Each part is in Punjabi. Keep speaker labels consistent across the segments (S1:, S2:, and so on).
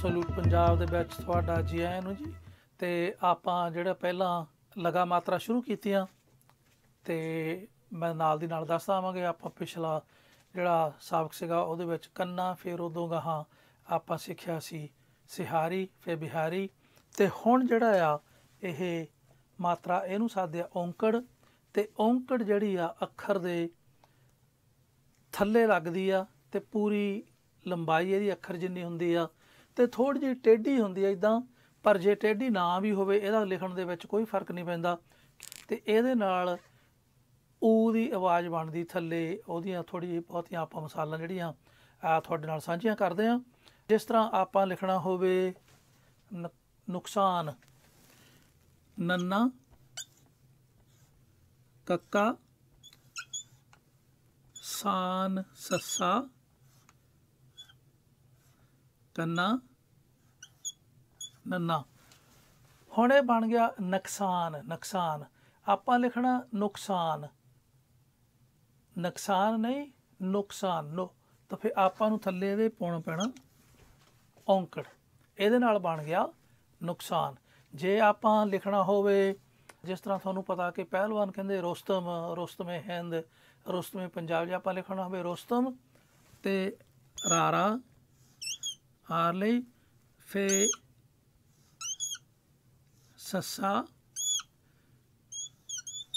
S1: ਐਬਸੋਲੂਟ ਪੰਜਾਬ ਦੇ ਵਿੱਚ ਤੁਹਾਡਾ ਜੀ ਆਇਆਂ ਨੂੰ ਜੀ ਤੇ ਆਪਾਂ ਜਿਹੜਾ ਪਹਿਲਾਂ ਲਗਾ ਮਾਤਰਾ ਸ਼ੁਰੂ ਕੀਤੀਆਂ ਤੇ ਮੈਂ ਨਾਲ ਦੀ ਨਾਲ ਦੱਸਦਾ ਆਵਾਂਗੇ ਆਪਾਂ ਪਿਛਲਾ ਜਿਹੜਾ ਸਾਬਕ ਸੀਗਾ ਉਹਦੇ ਵਿੱਚ ਕੰਨਾ ਫਿਰ ਉਦੋਂ ਗਾਹਾਂ ਆਪਾਂ ਸਿੱਖਿਆ ਸੀ ਸਿਹਾਰੀ ਫੇ ਬਿਹਾਰੀ ਤੇ ਹੁਣ ਜਿਹੜਾ ਆ ਇਹ ਮਾਤਰਾ ਇਹਨੂੰ ਸਾਧਿਆ ਔਂਕੜ ਤੇ ਔਂਕੜ ਜਿਹੜੀ ਆ ਅੱਖਰ ਦੇ ਥੱਲੇ ਲੱਗਦੀ ਆ ਤੇ ਪੂਰੀ ਲੰਬਾਈ ਇਹਦੀ ਅੱਖਰ ਜਿੰਨੀ ਹੁੰਦੀ ਆ ਤੇ ਥੋੜੀ ਜਿਹੀ ਟੇਢੀ ਹੁੰਦੀ ਹੈ ਇਦਾਂ ਪਰ ਜੇ ਟੇਢੀ ਨਾ ਵੀ ਹੋਵੇ ਇਹਦਾ ਲਿਖਣ ਦੇ ਵਿੱਚ ਕੋਈ ਫਰਕ ਨਹੀਂ ਪੈਂਦਾ ਤੇ ਇਹਦੇ ਨਾਲ ਊ ਦੀ ਆਵਾਜ਼ ਬਣਦੀ ਥੱਲੇ ਉਹਦੀਆਂ ਥੋੜੀ ਜਿਹੀ ਬਹੁਤੀਆਂ ਆਪਾਂ ਮਸਾਲਾਂ ਜਿਹੜੀਆਂ ਆ ਤੁਹਾਡੇ ਨਾਲ ਸਾਂਝੀਆਂ ਕਰਦੇ ਆ ਜਿਸ ਤਰ੍ਹਾਂ ਆਪਾਂ ਲਿਖਣਾ ਹੋਵੇ ਨੁਕਸਾਨ ਨੰਨਾ ਕੱਕਾ ਸਾਨ ਸੱਸਾ ਤੰਨਾ ਨੰਨਾ ਹੁਣ ਇਹ ਬਣ ਗਿਆ ਨੁਕਸਾਨ ਨੁਕਸਾਨ ਆਪਾਂ ਲਿਖਣਾ ਨੁਕਸਾਨ ਨੁਕਸਾਨ ਨਹੀਂ ਨੁਕਸਾਨ ਨੋ ਤਾਂ ਫਿਰ ਆਪਾਂ ਨੂੰ ਥੱਲੇ ਇਹਦੇ ਪਾਉਣਾ ਪੈਣਾ ਔਂਕੜ ਇਹਦੇ ਨਾਲ ਬਣ ਗਿਆ ਨੁਕਸਾਨ ਜੇ ਆਪਾਂ ਲਿਖਣਾ ਹੋਵੇ ਜਿਸ ਤਰ੍ਹਾਂ ਤੁਹਾਨੂੰ ਪਤਾ ਕਿ ਪਹਿਲਵਾਨ ਕਹਿੰਦੇ ਰੋਸਤਮ ਰੋਸਤਮੇ ਹਿੰਦ ਰੋਸਤਮੇ ਪੰਜਾਬ ਜੇ ਆਪਾਂ ਲਿਖਣਾ ਹੋਵੇ ਰੋਸਤਮ ਤੇ ਰਾਰਾ ਆਰ ਲਈ ਫੇ ਸੱਸਾ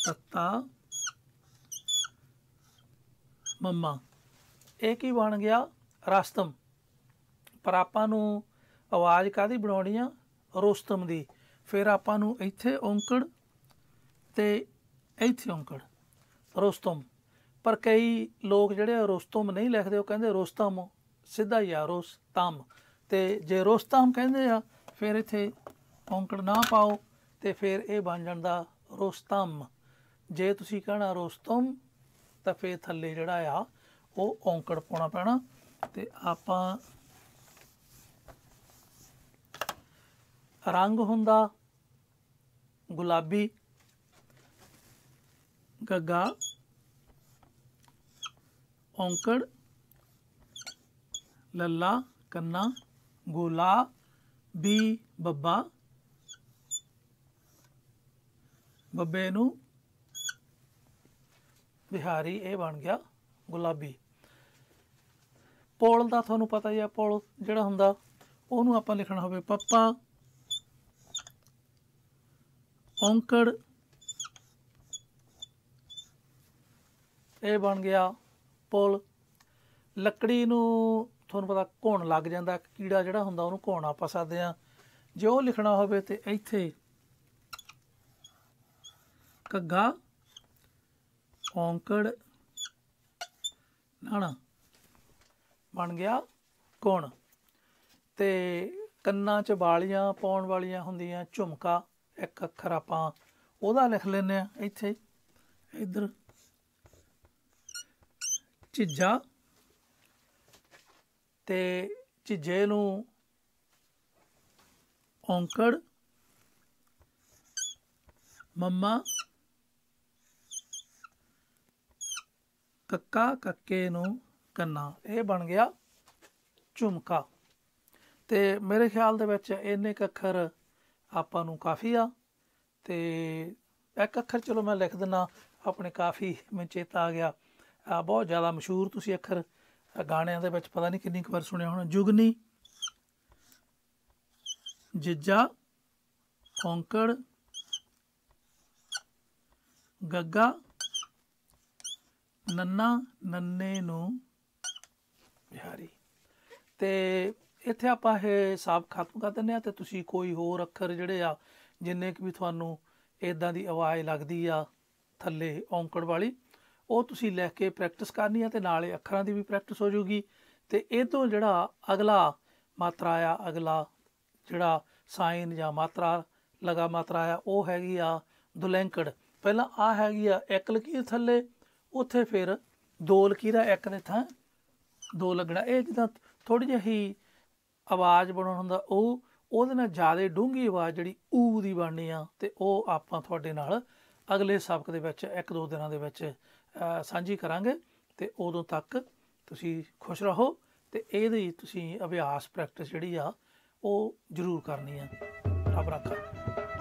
S1: ਤੱਤਾ ਮੰਮਾ ਇਹ ਕੀ ਬਣ ਗਿਆ ਰਸਤਮ ਪਰ ਆਪਾਂ ਨੂੰ ਆਵਾਜ਼ ਕਾਦੀ ਬਣਾਉਣੀ ਆ ਰੋਸਤਮ ਦੀ ਫਿਰ ਆਪਾਂ ਨੂੰ ਇੱਥੇ ਔਂਕੜ ਤੇ ਇੱਥੇ ਔਂਕੜ ਰੋਸਤਮ ਪਰ ਕਈ ਲੋਕ ਜਿਹੜੇ ਰੋਸਤਮ ਨਹੀਂ ਲਿਖਦੇ ਉਹ ਕਹਿੰਦੇ ਰੋਸਤਮ ਸਿੱਧਾ ਯਾਰੋਸ ਤਮ ਤੇ ਜੇ ਰੋਸਤਾਮ ਕਹਿੰਦੇ ਆ ਫਿਰ ਇੱਥੇ ਔਂਕੜ ਨਾ ਪਾਓ ਤੇ ਫਿਰ ਇਹ ਬਣ ਜਾਂਦਾ ਰੋਸਤਮ ਜੇ ਤੁਸੀਂ ਕਹਣਾ ਰੋਸਤਮ ਤਾਂ ਫਿਰ ਥੱਲੇ ਜਿਹੜਾ ਆ ਉਹ ਔਂਕੜ ਪਾਉਣਾ ਪੈਣਾ ਤੇ ਆਪਾਂ ਰੰਗ ਹੁੰਦਾ ਗੁਲਾਬੀ ਗੱਗਾ ਔਂਕੜ ਲੱਲਾ ਕੰਨਾ ਗੋਲਾ ਬੀ ਬੱਬਾ ਬੱਬੇ ਨੂੰ ਬਿਹਾਰੀ ਇਹ ਬਣ ਗਿਆ ਗੁਲਾਬੀ ਪੋਲ ਦਾ ਤੁਹਾਨੂੰ ਪਤਾ ਹੀ ਆ ਪੋਲ ਜਿਹੜਾ ਹੁੰਦਾ ਉਹਨੂੰ ਆਪਾਂ ਲਿਖਣਾ ਹੋਵੇ ਪੱਪਾ ਔਂਕੜ ਇਹ ਬਣ ਗਿਆ ਪੋਲ ਲੱਕੜੀ ਨੂੰ ਤੁਹਾਨੂੰ ਪਤਾ ਘੋਣ ਲੱਗ ਜਾਂਦਾ ਕੀੜਾ ਜਿਹੜਾ ਹੁੰਦਾ ਉਹਨੂੰ ਘੋਣ ਆਪਾਂ ਸਕਦੇ ਆ ਜੇ ਉਹ ਲਿਖਣਾ ਹੋਵੇ ਤੇ ਇੱਥੇ ਕੱਗਾ ਔਂਕੜ ਨਾਣਾ ਬਣ ਗਿਆ ਕੋਣ ਤੇ ਕੰਨਾਂ 'ਚ ਵਾਲੀਆਂ ਪਾਉਣ ਵਾਲੀਆਂ ਹੁੰਦੀਆਂ ਝੁਮਕਾ ਇੱਕ ਅੱਖਰ ਆਪਾਂ ਉਹਦਾ ਲਿਖ ਲੈਨੇ ਆ ਇੱਥੇ ਇੱਧਰ ਚਿੱਜਾ ਤੇ ਝਿੱਜੇ ਨੂੰ ਔਂਕੜ ਮੰਮਾ ਕੱਕਾ ਕੱਕੇ ਨੂੰ ਕੰਨਾ ਇਹ ਬਣ ਗਿਆ ਝੁਮਕਾ ਤੇ ਮੇਰੇ ਖਿਆਲ ਦੇ ਵਿੱਚ ਇੰਨੇ ਕੱਖਰ ਆਪਾਂ ਨੂੰ ਕਾਫੀ ਆ ਤੇ ਇੱਕ ਅੱਖਰ ਚਲੋ ਮੈਂ ਲਿਖ ਦਿੰਨਾ ਆਪਣੇ ਕਾਫੀ ਮੈਨੂੰ ਚੇਤਾ ਆ ਗਿਆ ਬਹੁਤ ਜ਼ਿਆਦਾ ਮਸ਼ਹੂਰ ਤੁਸੀਂ ਅੱਖਰ ਗਾਣਿਆਂ ਦੇ ਵਿੱਚ ਪਤਾ ਨਹੀਂ ਕਿੰਨੀ ਵਾਰ ਸੁਣਿਆ ਹੋਣਾ ਜੁਗਨੀ ਜਿੱਜਾ ਔਂਕੜ ਗੱਗਾ ਨੰਨਾ ਨੰਨੇ ਨੂੰ ਬਿਹਾਰੀ ਤੇ ਇੱਥੇ ਆਪਾਂ ਇਹ ਸਾਬ ਖਤਮ ਕਰ ਦਿੰਨੇ ਆ ਤੇ ਤੁਸੀਂ ਕੋਈ ਹੋਰ ਅੱਖਰ ਜਿਹੜੇ ਆ ਜਿੰਨੇ ਕਿ ਵੀ ਤੁਹਾਨੂੰ ਇਦਾਂ ਦੀ ਆਵਾਜ਼ ਲੱਗਦੀ ਆ ਥੱਲੇ ਔਂਕੜ ਵਾਲੀ ਉਹ ਤੁਸੀਂ ਲੈ ਕੇ ਪ੍ਰੈਕਟਿਸ ਕਰਨੀ ਆ ਤੇ ਨਾਲੇ ਅੱਖਰਾਂ ਦੀ ਵੀ ਪ੍ਰੈਕਟਿਸ ਹੋ ਜਾਊਗੀ ਤੇ ਇਹ ਤੋਂ ਜਿਹੜਾ ਅਗਲਾ ਮਾਤਰਾ ਆ ਅਗਲਾ ਜਿਹੜਾ ਸਾਈਨ ਜਾਂ ਮਾਤਰਾ ਲਗਾ ਮਾਤਰਾ ਆ ਉਹ ਹੈਗੀ ਆ ਦੁਲੈਂਕੜ ਪਹਿਲਾਂ ਆ ਹੈਗੀ ਆ ਇੱਕ ਲਕੀਰ ਥੱਲੇ ਉੱਥੇ ਫਿਰ ਦੋ ਲਕੀਰਾਂ ਇੱਕ ਦੇ ਥਾਂ ਦੋ ਲੱਗਣਾ ਇਹ ਜਿੱਦਾਂ ਥੋੜੀ ਜਿਹੀ ਆਵਾਜ਼ ਬਣਾਉਣ ਹੁੰਦਾ ਉਹ ਉਹਦੇ ਨਾਲ ਜ਼ਿਆਦਾ ਡੂੰਗੀ ਆਵਾਜ਼ ਜਿਹੜੀ ਊ ਦੀ ਬਣਨੀ ਆ ਤੇ ਉਹ ਆਪਾਂ ਤੁਹਾਡੇ ਨਾਲ ਅਗਲੇ ਸਬਕ ਦੇ ਵਿੱਚ ਇੱਕ ਦੋ ਦਿਨਾਂ ਦੇ ਵਿੱਚ ਸਾਂਝੀ ਕਰਾਂਗੇ ਤੇ ਉਦੋਂ ਤੱਕ ਤੁਸੀਂ ਖੁਸ਼ ਰਹੋ ਤੇ ਇਹਦੀ ਤੁਸੀਂ ਅਭਿਆਸ ਪ੍ਰੈਕਟਿਸ ਜਿਹੜੀ ਆ ਉਹ ਜ਼ਰੂਰ ਕਰਨੀ ਆ ਰੱਬ ਰੱਖਾ